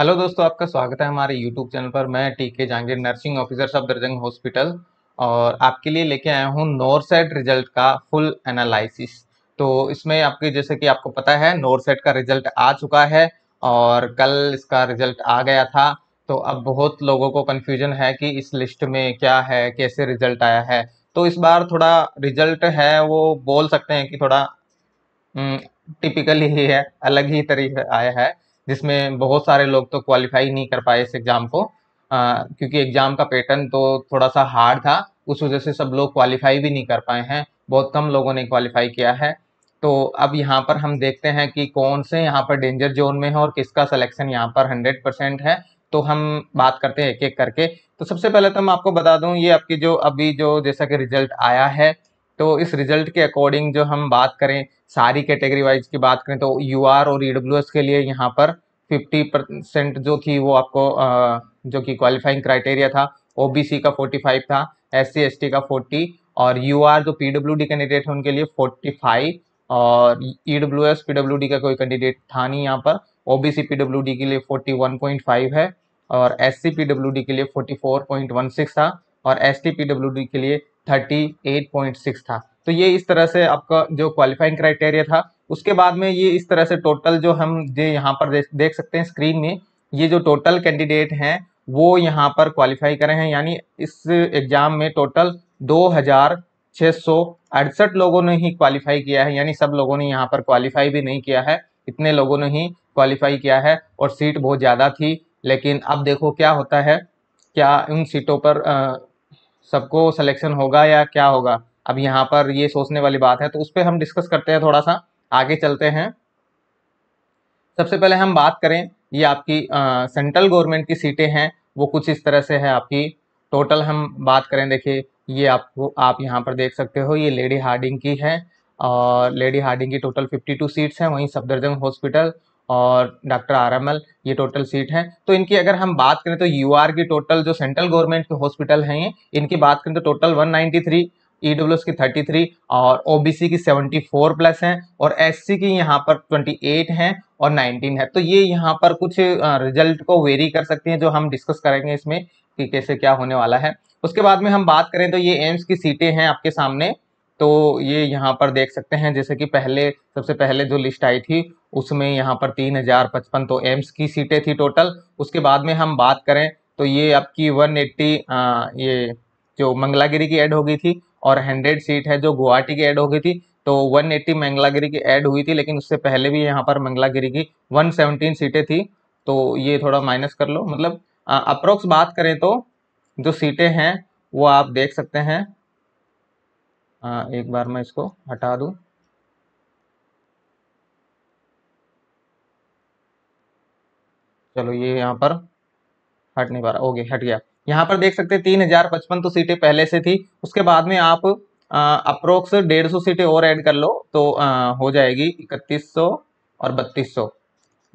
hello दोस्तों आपका स्वागत है हमारे यूट्यूब चैनल पर मैं T K Jahangir nursing officer दर्जंग हॉस्पिटल और आपके लिए लेके आया हूँ नोरसेट रिजल्ट का फुल एनालिसिस तो इसमें आपके जैसे कि आपको पता है नोरसेट का रिजल्ट आ चुका है और कल इसका रिजल्ट आ गया था तो अब बहुत लोगों को कन्फ्यूजन है कि इस लिस्ट में क्या है कैसे रिजल्ट आया है तो इस बार थोड़ा रिजल्ट है वो बोल सकते हैं कि थोड़ा टिपिकली हम्म, ही है अलग ही तरीके आया है जिसमें बहुत सारे लोग तो क्वालिफाई नहीं कर पाए इस एग्ज़ाम को आ, क्योंकि एग्ज़ाम का पैटर्न तो थोड़ा सा हार्ड था उस वजह से सब लोग क्वालिफाई भी नहीं कर पाए हैं बहुत कम लोगों ने क्वालिफाई किया है तो अब यहाँ पर हम देखते हैं कि कौन से यहाँ पर डेंजर जोन में है और किसका सिलेक्शन यहाँ पर हंड्रेड परसेंट है तो हम बात करते हैं एक एक करके तो सबसे पहले तो मैं आपको बता दूं ये आपकी जो अभी जो जैसा कि रिजल्ट आया है तो इस रिजल्ट के अकॉर्डिंग जो हम बात करें सारी कैटेगरी वाइज की बात करें तो यू और ई e के लिए यहाँ पर फिफ्टी परसेंट जो थी वो आपको जो कि क्वालिफाइंग क्राइटेरिया था ओ का फोर्टी फाइव था एस सी का फोर्टी और यू जो पी कैंडिडेट है उनके लिए फोर्टी फाइव और ई डब्ल्यू एस पी का कोई कैंडिडेट था नहीं यहाँ पर ओ बी सी पी के लिए फोर्टी वन पॉइंट फाइव है और एस सी पी के लिए forty four point one six था और एस टी पी के लिए 38.6 था तो ये इस तरह से आपका जो क्वालिफाइंग क्राइटेरिया था उसके बाद में ये इस तरह से टोटल जो हम जो यहाँ पर देख सकते हैं स्क्रीन में ये जो टोटल कैंडिडेट हैं वो यहाँ पर क्वालिफाई करें हैं यानी इस एग्ज़ाम में टोटल दो हज़ार छः सौ अड़सठ लोगों ने ही क्वालिफाई किया है यानी सब लोगों ने यहाँ पर क्वालिफाई भी नहीं किया है इतने लोगों ने ही क्वालिफाई किया है और सीट बहुत ज़्यादा थी लेकिन अब देखो क्या होता है क्या उन सीटों पर आ, सबको सिलेक्शन होगा या क्या होगा अब यहाँ पर ये सोचने वाली बात है तो उस पर हम डिस्कस करते हैं थोड़ा सा आगे चलते हैं सबसे पहले हम बात करें ये आपकी सेंट्रल गवर्नमेंट की सीटें हैं वो कुछ इस तरह से है आपकी टोटल हम बात करें देखिए ये आपको आप यहाँ पर देख सकते हो ये लेडी हार्डिंग की है और लेडी हार्डिंग की टोटल 52 सीट्स हैं वहीं सफदरजंग हॉस्पिटल और डॉक्टर आर एम एल ये टोटल सीट है तो इनकी अगर हम बात करें तो यू आर की टोटल जो सेंट्रल गवर्नमेंट के हॉस्पिटल हैं ये इनकी बात करें तो टोटल 193 एस की 33 और ओबीसी की 74 प्लस हैं और एससी की यहाँ पर 28 हैं और 19 है तो ये यहाँ पर कुछ रिजल्ट को वेरी कर सकती हैं जो हम डिस्कस करेंगे इसमें कि कैसे क्या होने वाला है उसके बाद में हम बात करें तो ये एम्स की सीटें हैं आपके सामने तो ये यहाँ पर देख सकते हैं जैसे कि पहले सबसे पहले जो लिस्ट आई थी उसमें यहाँ पर तीन हजार पचपन तो एम्स की सीटें थी टोटल उसके बाद में हम बात करें तो ये आपकी वन एट्टी ये जो मंगलागिरी की ऐड हो गई थी और हंड्रेड सीट है जो गुवाहाटी की ऐड हो गई थी तो 180 मंगलागिरी की ऐड हुई थी लेकिन उससे पहले भी यहाँ पर मंगलागिरी की 117 सीटें थी तो ये थोड़ा माइनस कर लो मतलब अप्रोक्स बात करें तो जो सीटें हैं वो आप देख सकते हैं आ, एक बार मैं इसको हटा दू चलो ये यहाँ पर हट नहीं पा रहा ओके हट गया यहाँ पर देख सकते हैं तीन हजार पचपन तो सीटें पहले से थी उसके बाद में आप अप्रोक्स डेढ़ सौ सीटें और ऐड कर लो तो आ, हो जाएगी इकतीस सौ और बत्तीस सौ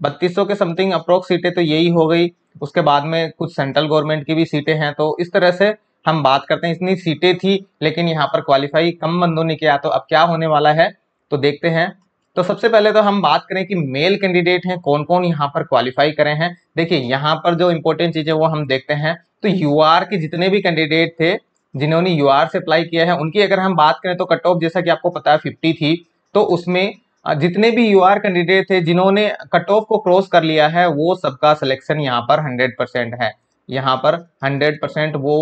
बत्तीस सौ के समथिंग अप्रोक्स सीटें तो यही हो गई उसके बाद में कुछ सेंट्रल गवर्नमेंट की भी सीटें हैं तो इस तरह से हम बात करते हैं इतनी सीटें थी लेकिन यहाँ पर क्वालिफाई कम बंदों ने किया तो अब क्या होने वाला है तो देखते हैं तो सबसे पहले तो हम बात करें कि मेल कैंडिडेट हैं कौन कौन यहाँ पर क्वालिफाई करें हैं देखिए यहाँ पर जो इंपॉर्टेंट चीज़ है वो हम देखते हैं तो यू के जितने भी कैंडिडेट थे जिन्होंने यू से अप्लाई किया है उनकी अगर हम बात करें तो कट ऑफ जैसा कि आपको पता है फिफ्टी थी तो उसमें जितने भी यू कैंडिडेट थे जिन्होंने कट ऑफ को क्रॉस कर लिया है वो सबका सिलेक्शन यहाँ पर हंड्रेड परसेंट है यहाँ पर हंड्रेड परसेंट वो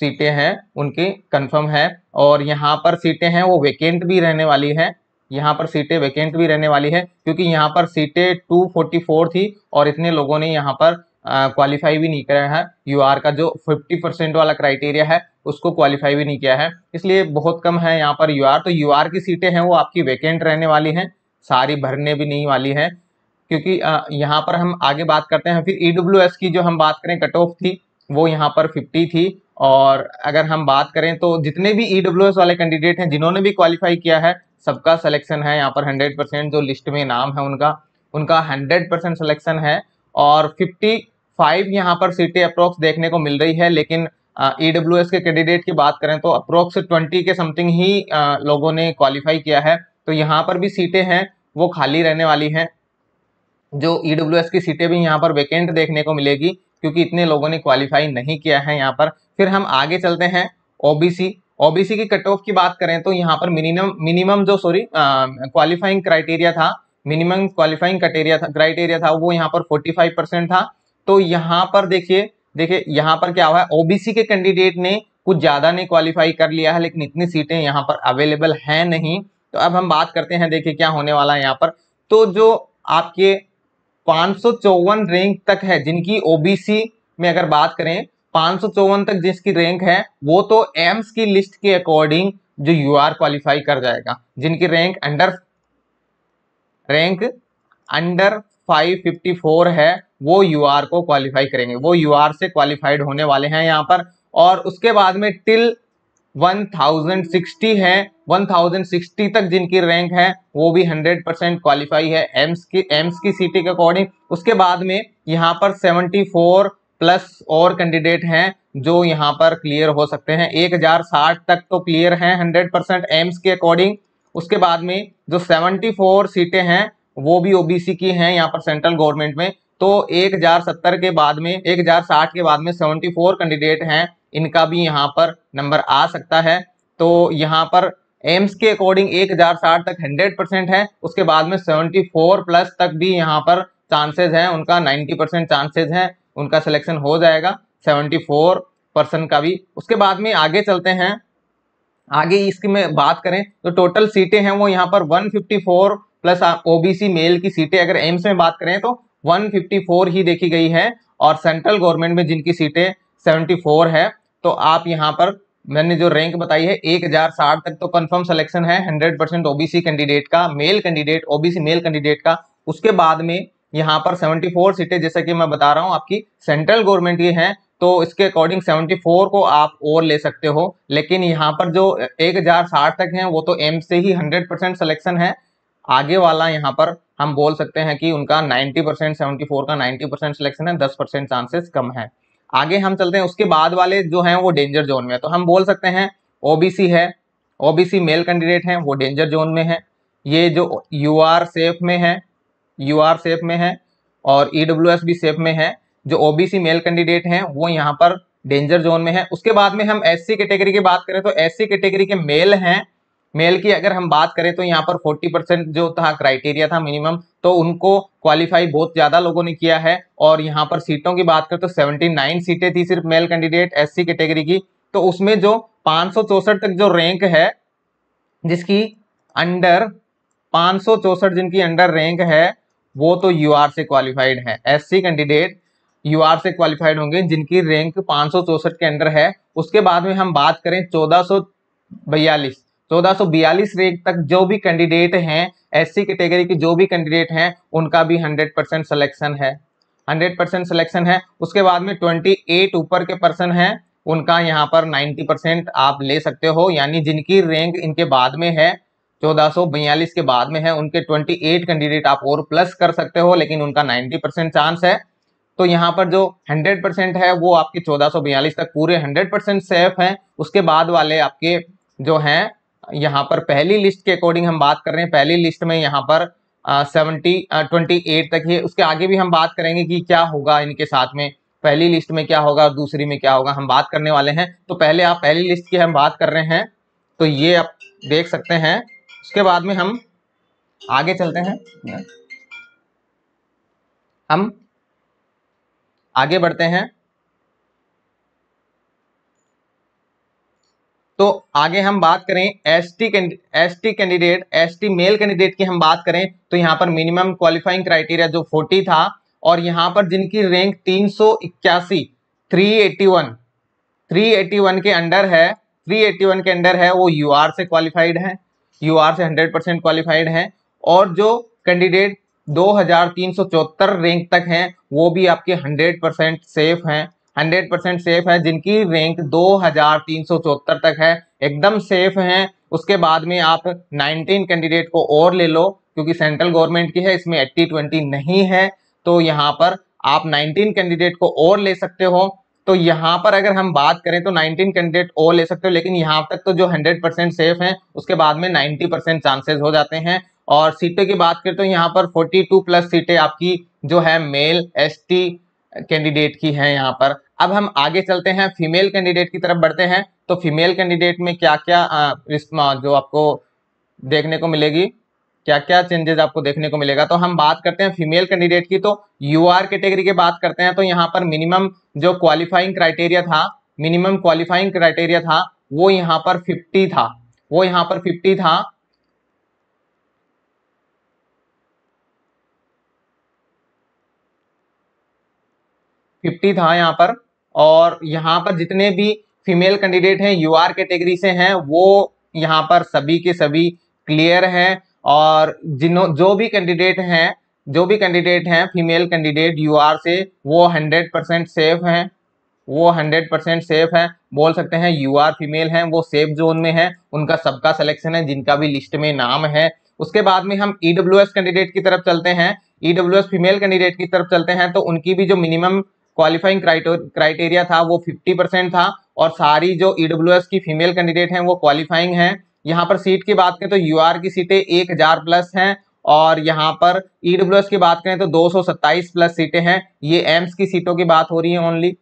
सीटें हैं उनकी कंफर्म है और यहाँ पर सीटें हैं वो वैकेंट भी रहने वाली है यहाँ पर सीटें वैकेंट भी रहने वाली है क्योंकि यहाँ पर सीटें 244 थी और इतने लोगों ने यहाँ पर क्वालिफाई भी नहीं करा है यू आर का जो 50 परसेंट वाला क्राइटेरिया है उसको क्वालिफाई भी नहीं किया है इसलिए बहुत कम है यहाँ पर यू आर तो यू आर की सीटें हैं वो आपकी वेकेंट रहने वाली हैं सारी भरने भी नहीं वाली है क्योंकि यहाँ पर हम आगे बात करते हैं फिर ई e की जो हम बात करें कट ऑफ थी वो यहाँ पर फिफ्टी थी और अगर हम बात करें तो जितने भी ई e वाले कैंडिडेट हैं जिन्होंने भी क्वालिफाई किया है सबका सिलेक्शन है यहाँ पर हंड्रेड परसेंट जो लिस्ट में नाम है उनका उनका हंड्रेड परसेंट सिलेक्शन है और फिफ्टी फाइव यहाँ पर सीटें अप्रोक्स देखने को मिल रही है लेकिन ई एस e के कैंडिडेट की बात करें तो अप्रोक्स ट्वेंटी के समथिंग ही आ, लोगों ने क्वालिफाई किया है तो यहाँ पर भी सीटें हैं वो खाली रहने वाली हैं जो ई e एस की सीटें भी यहाँ पर वेकेंट देखने को मिलेगी क्योंकि इतने लोगों ने क्वालिफाई नहीं किया है यहाँ पर फिर हम आगे चलते हैं ओबीसी ओबीसी की कट ऑफ की बात करें तो यहाँ पर मिनिमम मिनिमम जो सॉरी क्वालिफाइंग क्राइटेरिया था मिनिमम क्वालिफाइंग क्राइटेरिया था क्राइटेरिया था वो यहाँ पर 45 परसेंट था तो यहाँ पर देखिए देखिए यहाँ पर क्या हुआ है ओबीसी के कैंडिडेट ने कुछ ज़्यादा नहीं क्वालिफाई कर लिया है लेकिन इतनी सीटें यहाँ पर अवेलेबल है नहीं तो अब हम बात करते हैं देखिए क्या होने वाला है यहाँ पर तो जो आपके पाँच रैंक तक है जिनकी ओबीसी में अगर बात करें पांच तक जिसकी रैंक है वो तो एम्स की लिस्ट के अकॉर्डिंग जो यू आर क्वालिफाई कर जाएगा जिनकी रैंक अंडर रैंक अंडर 554 है वो यू आर को क्वालिफाई करेंगे वो यू आर से क्वालिफाइड होने वाले हैं यहाँ पर और उसके बाद में टिल 1060 है 1060 तक जिनकी रैंक है वो भी 100 परसेंट क्वालिफाई है एम्स की एम्स की सीटी के अकॉर्डिंग उसके बाद में यहाँ पर 74 प्लस और कैंडिडेट हैं जो यहाँ पर क्लियर हो सकते हैं 1060 तक तो क्लियर हैं 100 परसेंट एम्स के अकॉर्डिंग उसके बाद में जो 74 सीटें हैं वो भी ओबीसी की हैं यहाँ पर सेंट्रल गवर्नमेंट में तो एक के बाद में एक के बाद में सेवेंटी कैंडिडेट हैं इनका भी यहाँ पर नंबर आ सकता है तो यहाँ पर एम्स के अकॉर्डिंग 1060 तक 100 परसेंट है उसके बाद में 74 प्लस तक भी यहाँ पर चांसेस हैं उनका 90 परसेंट चांसेज हैं उनका सिलेक्शन हो जाएगा 74 परसेंट का भी उसके बाद में आगे चलते हैं आगे इसकी में बात करें तो टोटल सीटें हैं वो यहाँ पर 154 प्लस ओबीसी मेल की सीटें अगर एम्स में बात करें तो 154 ही देखी गई है और सेंट्रल गवर्नमेंट में जिनकी सीटें 74 है तो आप यहाँ पर मैंने जो रैंक बताई है एक हजार साठ तक तो कंफर्म सिलेक्शन है हंड्रेड परसेंट ओबीसी कैंडिडेट का male candidate OBC male candidate का उसके बाद में यहाँ पर 74 सीटें जैसे कि मैं बता रहा हूँ आपकी सेंट्रल गवर्नमेंट की हैं तो इसके अकॉर्डिंग 74 को आप और ले सकते हो लेकिन यहाँ पर जो एक हजार साठ तक हैं वो तो एम से ही हंड्रेड परसेंट सिलेक्शन है आगे वाला यहाँ पर हम बोल सकते हैं कि उनका नाइनटी परसेंट सेवेंटी का नाइनटी परसेंट सिलेक्शन है दस परसेंट चांसेस कम है आगे हम चलते हैं उसके बाद वाले जो हैं वो डेंजर जोन में तो हम बोल सकते हैं ओबीसी है ओबीसी मेल कैंडिडेट हैं वो डेंजर जोन में है ये जो यू आर सेफ में है यू आर सेफ में है और ई डब्ल्यू एस भी सेफ में है जो ओबीसी मेल कैंडिडेट हैं वो यहाँ पर डेंजर जोन में है उसके बाद में हम एस सी कैटेगरी की बात करें तो एस सी कैटेगरी के मेल हैं मेल की अगर हम बात करें तो यहाँ पर 40 परसेंट जो था क्राइटेरिया था मिनिमम तो उनको क्वालिफाई बहुत ज़्यादा लोगों ने किया है और यहाँ पर सीटों की बात करें तो 79 सीटें थी सिर्फ मेल कैंडिडेट एससी कैटेगरी की तो उसमें जो पाँच तक जो रैंक है जिसकी अंडर पाँच जिनकी अंडर रैंक है वो तो यू से क्वालिफाइड है एस कैंडिडेट यू से क्वालिफाइड होंगे जिनकी रैंक पाँच के अंडर है उसके बाद में हम बात करें चौदह बयालीस 1442 रैंक तक जो भी कैंडिडेट हैं एससी कैटेगरी के जो भी कैंडिडेट हैं उनका भी 100 परसेंट सलेक्शन है 100 परसेंट सलेक्शन है उसके बाद में 28 ऊपर के पर्सन हैं उनका यहाँ पर 90 परसेंट आप ले सकते हो यानी जिनकी रैंक इनके बाद में है चौदह के बाद में है उनके ट्वेंटी कैंडिडेट आप और प्लस कर सकते हो लेकिन उनका नाइन्टी परसेंट चांस है तो यहाँ पर जो 100 परसेंट है वो आपके 1442 तक पूरे 100 परसेंट सेफ हैं उसके बाद वाले आपके जो हैं यहाँ पर पहली लिस्ट के अकॉर्डिंग हम बात कर रहे हैं पहली लिस्ट में यहाँ पर सेवनटी ट्वेंटी एट तक है उसके आगे भी हम बात करेंगे कि क्या होगा इनके साथ में पहली लिस्ट में क्या होगा और दूसरी में क्या होगा हम बात करने वाले हैं तो पहले आप पहली लिस्ट की हम बात कर रहे हैं तो ये आप देख सकते हैं उसके बाद में हम आगे चलते हैं हम आगे बढ़ते हैं तो आगे हम बात करें S T S T candidate S T male candidate की हम बात करें तो यहाँ पर मिनिमम क्वालिफाइंग क्राइटेरिया जो 40 था और यहाँ पर जिनकी रैंक तीन सौ इक्यासी three eighty one three eighty one के अंडर है थ्री एटी वन के अंडर है वो यू आर से क्वालिफाइड है यू आर से हंड्रेड परसेंट क्वालिफाइड है और जो कैंडिडेट दो हजार तीन सौ चौहत्तर रैंक तक हैं वो भी आपके हंड्रेड परसेंट सेफ हैं 100 परसेंट सेफ है जिनकी रैंक दो हजार तीन सौ चौहत्तर तक है एकदम सेफ है उसके बाद में आप 19 कैंडिडेट को और ले लो क्योंकि सेंट्रल गवर्नमेंट की है इसमें 80 20 नहीं है तो यहाँ पर आप 19 कैंडिडेट को और ले सकते हो तो यहाँ पर अगर हम बात करें तो 19 कैंडिडेट और ले सकते हो लेकिन यहाँ तक तो जो 100 परसेंट सेफ है उसके बाद में 90 परसेंट चांसेज हो जाते हैं और सीटों की बात करें तो यहाँ पर 42 प्लस सीटें आपकी जो है मेल एसटी कैंडिडेट की है यहाँ पर अब हम आगे चलते हैं फीमेल कैंडिडेट की तरफ बढ़ते हैं तो फीमेल कैंडिडेट में क्या क्या आ, जो आपको देखने को मिलेगी क्या क्या चेंजेस आपको देखने को मिलेगा तो हम बात करते हैं फीमेल कैंडिडेट की तो यू आर कैटेगरी की बात करते हैं तो यहाँ पर मिनिमम जो क्वालिफाइंग क्राइटेरिया था मिनिमम क्वालिफाइंग क्राइटेरिया था वो यहाँ पर फिफ्टी था वो यहाँ पर फिफ्टी था फिफ्टी था यहाँ पर और यहाँ पर जितने भी फीमेल कैंडिडेट हैं यू आर कैटेगरी से हैं वो यहाँ पर सभी के सभी क्लियर हैं और जिन्हों जो भी कैंडिडेट हैं जो भी कैंडिडेट हैं फीमेल कैंडिडेट यू आर से वो हंड्रेड परसेंट सेफ हैं वो हंड्रेड परसेंट सेफ है बोल सकते हैं यू आर फीमेल हैं वो सेफ जोन में हैं उनका सबका सिलेक्शन है जिनका भी लिस्ट में नाम है उसके बाद में हम ई e कैंडिडेट की तरफ चलते हैं ई फीमेल कैंडिडेट की तरफ चलते हैं तो उनकी भी जो मिनिमम क्वालिफाइंग क्राइटेरिया था वो 50 परसेंट था और सारी जो ईडब्ल्यू e की फीमेल कैंडिडेट हैं वो क्वालिफाइंग हैं यहाँ पर सीट की बात करें तो यू की सीटें एक प्लस हैं और यहाँ पर ईडब्ल्यू e की बात करें तो सत्ताईस प्लस सीटें हैं ये एम्स की सीटों की बात हो रही है ओनली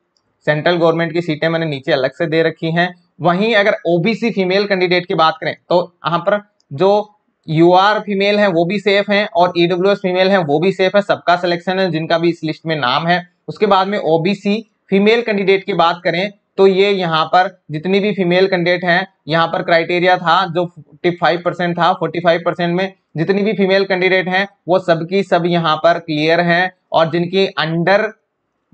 सेंट्रल गवर्नमेंट की सीटें मैंने नीचे अलग से दे रखी हैं वहीं अगर ओबीसी फीमेल कैंडिडेट की बात करें तो यहाँ पर जो यू फीमेल हैं वो भी सेफ हैं और ईडब्ल्यू e फीमेल हैं वो भी सेफ है सबका सिलेक्शन है जिनका भी इस लिस्ट में नाम है उसके बाद में ओबीसी फीमेल कैंडिडेट की बात करें तो ये यहाँ पर जितनी भी फीमेल कैंडिडेट हैं यहाँ पर क्राइटेरिया था जो 45 परसेंट था 45 परसेंट में जितनी भी फीमेल कैंडिडेट हैं वो सबकी सब, सब यहाँ पर क्लियर हैं और जिनकी अंडर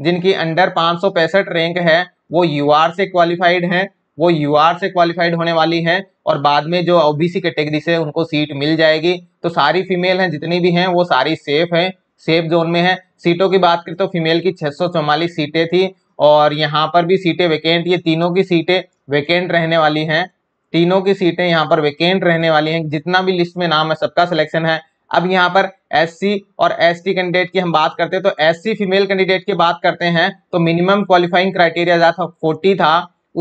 जिनकी अंडर पाँच रैंक है वो यू से क्वालिफाइड हैं वो यू से क्वालिफाइड होने वाली हैं और बाद में जो ओबीसी कैटेगरी से उनको सीट मिल जाएगी तो सारी फीमेल हैं जितनी भी हैं वो सारी सेफ हैं सेफ जोन में है सीटों की बात करें तो फीमेल की छह सीटें थी और यहाँ पर भी सीटें वैकेंट ये तीनों की सीटें वैकेंट रहने वाली हैं तीनों की सीटें यहाँ पर वैकेंट रहने वाली हैं जितना भी लिस्ट में नाम है सबका सिलेक्शन है अब यहाँ पर एससी और एसटी कैंडिडेट की हम बात करते हैं तो एससी फीमेल कैंडिडेट की बात करते हैं तो मिनिमम क्वालिफाइंग क्राइटेरिया जहाँ था फोर्टी था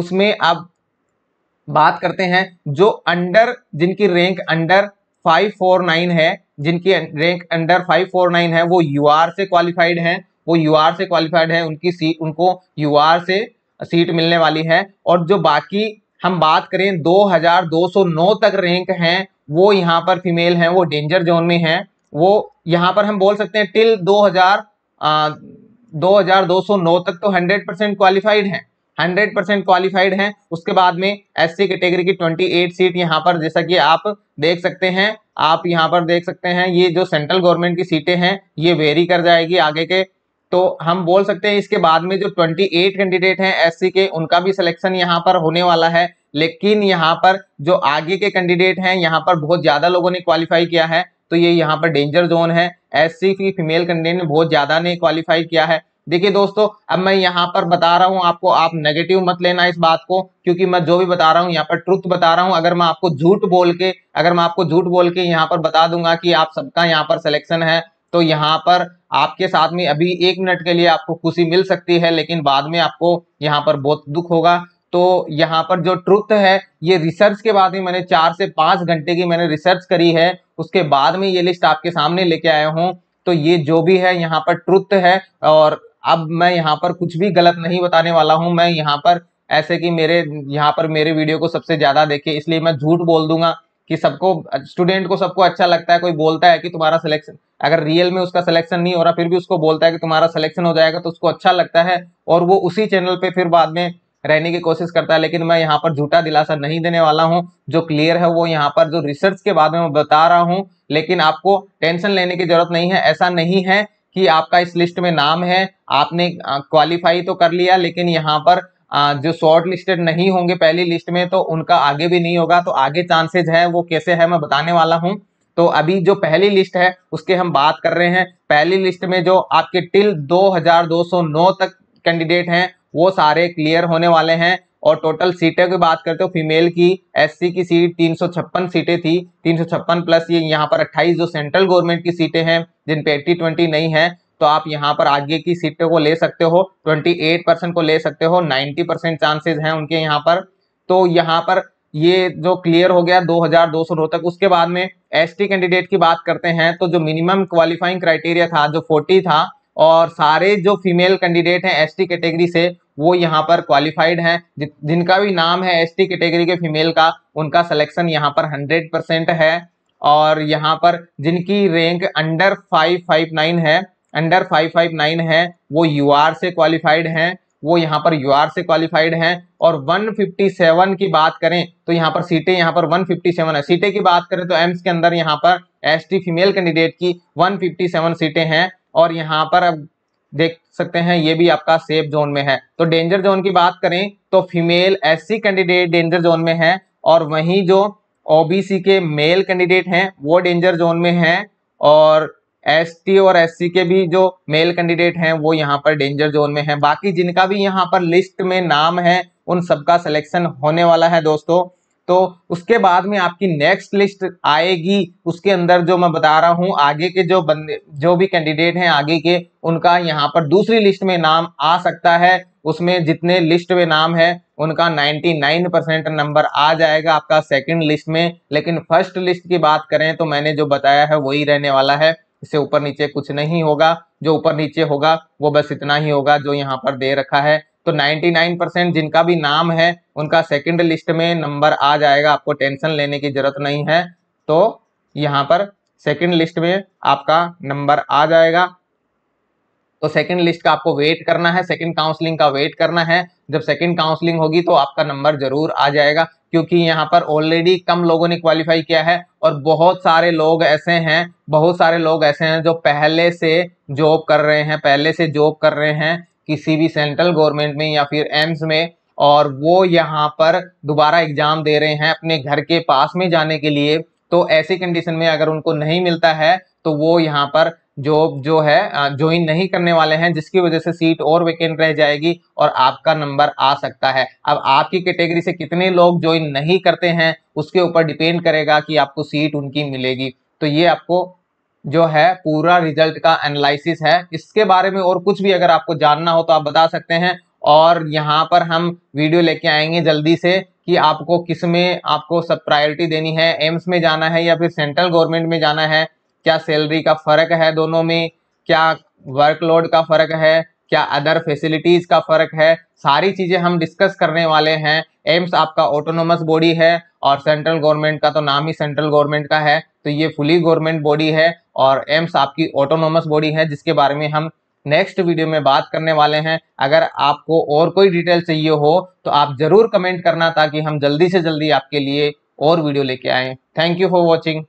उसमें अब बात करते हैं जो अंडर जिनकी rank under five four nine है जिनकी रैंक अंडर 549 है वो यू से क्वालिफाइड हैं वो यू से क्वालिफाइड हैं उनकी सीट उनको यू से सीट मिलने वाली है और जो बाकी हम बात करें 2209 तक रैंक हैं वो यहाँ पर फीमेल हैं वो डेंजर जोन में हैं वो यहाँ पर हम बोल सकते हैं टिल दो सौ नौ तक तो हंड्रेड परसेंट क्वालिफाइड हैं हंड्रेड परसेंट क्वालिफाइड हैं उसके बाद में एससी कैटेगरी की ट्वेंटी एट सीट यहाँ पर जैसा कि आप देख सकते हैं आप यहाँ पर देख सकते हैं ये जो सेंट्रल गवर्नमेंट की सीटें हैं ये वेरी कर जाएगी आगे के तो हम बोल सकते हैं इसके बाद में जो 28 कैंडिडेट हैं एससी के उनका भी सिलेक्शन यहाँ पर होने वाला है लेकिन यहाँ पर जो आगे के कैंडिडेट हैं यहाँ पर बहुत ज़्यादा लोगों ने क्वालिफाई किया है तो ये यहाँ पर डेंजर जोन है एससी की फीमेल कैंडिडेट ने बहुत ज़्यादा ने क्वालिफाई किया है देखिए दोस्तों अब मैं यहाँ पर बता रहा हूँ आपको आप नेगेटिव मत लेना इस बात को क्योंकि मैं जो भी बता रहा हूँ यहाँ पर ट्रुथ बता रहा हूँ अगर मैं आपको झूठ बोल के अगर मैं आपको झूठ बोल के यहाँ पर बता दूंगा कि आप सबका यहाँ पर सिलेक्शन है तो यहाँ पर आपके साथ में अभी एक मिनट के लिए आपको खुशी मिल सकती है लेकिन बाद में आपको यहाँ पर बहुत दुख होगा तो यहाँ पर जो ट्रुथ है ये रिसर्च के बाद मैंने चार से पांच घंटे की मैंने रिसर्च करी है उसके बाद में ये लिस्ट आपके सामने लेके आया हूँ तो ये जो भी है यहाँ पर ट्रुथ है और अब मैं यहाँ पर कुछ भी गलत नहीं बताने वाला हूँ मैं यहाँ पर ऐसे कि मेरे यहाँ पर मेरे वीडियो को सबसे ज़्यादा देखे इसलिए मैं झूठ बोल दूंगा कि सबको स्टूडेंट को सबको अच्छा लगता है कोई बोलता है कि तुम्हारा सिलेक्शन अगर रियल में उसका सिलेक्शन नहीं हो रहा फिर भी उसको बोलता है कि तुम्हारा सिलेक्शन हो जाएगा तो उसको अच्छा लगता है और वो उसी चैनल पे फिर बाद में रहने की कोशिश करता है लेकिन मैं यहाँ पर झूठा दिलासा नहीं देने वाला हूँ जो क्लियर है वो यहाँ पर जो रिसर्च के बाद में मैं बता रहा हूँ लेकिन आपको टेंशन लेने की जरूरत नहीं है ऐसा नहीं है कि आपका इस लिस्ट में नाम है आपने क्वालिफाई तो कर लिया लेकिन यहाँ पर जो शॉर्ट लिस्टेड नहीं होंगे पहली लिस्ट में तो उनका आगे भी नहीं होगा तो आगे चांसेज है वो कैसे है मैं बताने वाला हूँ तो अभी जो पहली लिस्ट है उसके हम बात कर रहे हैं पहली लिस्ट में जो आपके टिल 2209 तक कैंडिडेट हैं वो सारे क्लियर होने वाले हैं और टोटल सीटें की बात करते हो फीमेल की एससी की सीट तीन सीटें थी तीन प्लस ये यहाँ पर 28 जो सेंट्रल गवर्नमेंट की सीटें हैं जिन पे एट्टी ट्वेंटी नहीं है तो आप यहाँ पर आगे की सीटों को ले सकते हो 28 परसेंट को ले सकते हो 90 परसेंट चांसेज हैं उनके यहाँ पर तो यहाँ पर ये जो क्लियर हो गया 2200 तक उसके बाद में एसटी कैंडिडेट की बात करते हैं तो जो मिनिमम क्वालिफाइंग क्राइटेरिया था जो 40 था और सारे जो फीमेल कैंडिडेट हैं एसटी कैटेगरी से वो यहाँ पर क्वालिफाइड हैं जिनका भी नाम है एस कैटेगरी के फीमेल का उनका सिलेक्शन यहाँ पर हंड्रेड परसेंट है और यहाँ पर जिनकी rank under five five nine है अंडर फाइव फाइव नाइन है वो यू से क्वालिफाइड हैं वो यहाँ पर यू से क्वालिफाइड हैं और 157 की बात करें तो यहाँ पर सीटें यहाँ पर 157 है सीटें की बात करें तो एम्स के अंदर यहाँ पर एस फीमेल कैंडिडेट की सेवन सीटें हैं और यहाँ पर अब देख सकते हैं ये भी आपका सेफ जोन में है तो डेंजर जोन की बात करें तो female SC candidate danger zone में है और वहीं जो ओबीसी के मेल कैंडिडेट हैं वो डेंजर जोन में हैं और एसटी और एससी के भी जो मेल कैंडिडेट हैं वो यहाँ पर डेंजर जोन में हैं बाकी जिनका भी यहाँ पर लिस्ट में नाम है उन सबका सिलेक्शन होने वाला है दोस्तों तो उसके बाद में आपकी नेक्स्ट लिस्ट आएगी उसके अंदर जो मैं बता रहा हूँ आगे के जो बंदे जो भी कैंडिडेट हैं आगे के उनका यहाँ पर दूसरी लिस्ट में नाम आ सकता है उसमें जितने लिस्ट में नाम है उनका 99 परसेंट नंबर आ जाएगा आपका सेकंड लिस्ट में लेकिन फर्स्ट लिस्ट की बात करें तो मैंने जो बताया है वही रहने वाला है इससे ऊपर नीचे कुछ नहीं होगा जो ऊपर नीचे होगा वो बस इतना ही होगा जो यहाँ पर दे रखा है तो 99 परसेंट जिनका भी नाम है उनका सेकंड लिस्ट में नंबर आ जाएगा आपको टेंशन लेने की जरूरत नहीं है तो यहाँ पर सेकंड लिस्ट में आपका नंबर आ जाएगा तो सेकंड लिस्ट का आपको वेट करना है सेकंड काउंसलिंग का वेट करना है जब सेकंड काउंसलिंग होगी तो आपका नंबर जरूर आ जाएगा क्योंकि यहाँ पर ऑलरेडी कम लोगों ने क्वालिफाई किया है और बहुत सारे लोग ऐसे हैं बहुत सारे लोग ऐसे हैं जो पहले से जॉब कर रहे हैं पहले से जॉब कर रहे हैं किसी भी सेंट्रल गवर्नमेंट में या फिर एम्स में और वो यहाँ पर दोबारा एग्जाम दे रहे हैं अपने घर के पास में जाने के लिए तो ऐसी कंडीशन में अगर उनको नहीं मिलता है तो वो यहाँ पर जॉब जो है ज्वाइन नहीं करने वाले हैं जिसकी वजह से सीट और वेकेंट रह जाएगी और आपका नंबर आ सकता है अब आपकी कैटेगरी से कितने लोग ज्वाइन नहीं करते हैं उसके ऊपर डिपेंड करेगा कि आपको सीट उनकी मिलेगी तो ये आपको जो है पूरा रिजल्ट का एनालिसिस है इसके बारे में और कुछ भी अगर आपको जानना हो तो आप बता सकते हैं और यहाँ पर हम वीडियो लेके आएंगे जल्दी से कि आपको किस में आपको सब प्रायोरिटी देनी है एम्स में जाना है या फिर सेंट्रल गवर्नमेंट में जाना है क्या सैलरी का फ़र्क है दोनों में क्या वर्कलोड का फ़र्क है क्या अदर फैसिलिटीज का फर्क है सारी चीजें हम डिस्कस करने वाले हैं एम्स आपका ऑटोनोमस बॉडी है और सेंट्रल गवर्नमेंट का तो नाम ही सेंट्रल गवर्नमेंट का है तो ये फुली गवर्नमेंट बॉडी है और एम्स आपकी ऑटोनोमस बॉडी है जिसके बारे में हम नेक्स्ट वीडियो में बात करने वाले हैं अगर आपको और कोई डिटेल चाहिए हो तो आप जरूर कमेंट करना ताकि हम जल्दी से जल्दी आपके लिए और वीडियो लेके आए थैंक यू फॉर वॉचिंग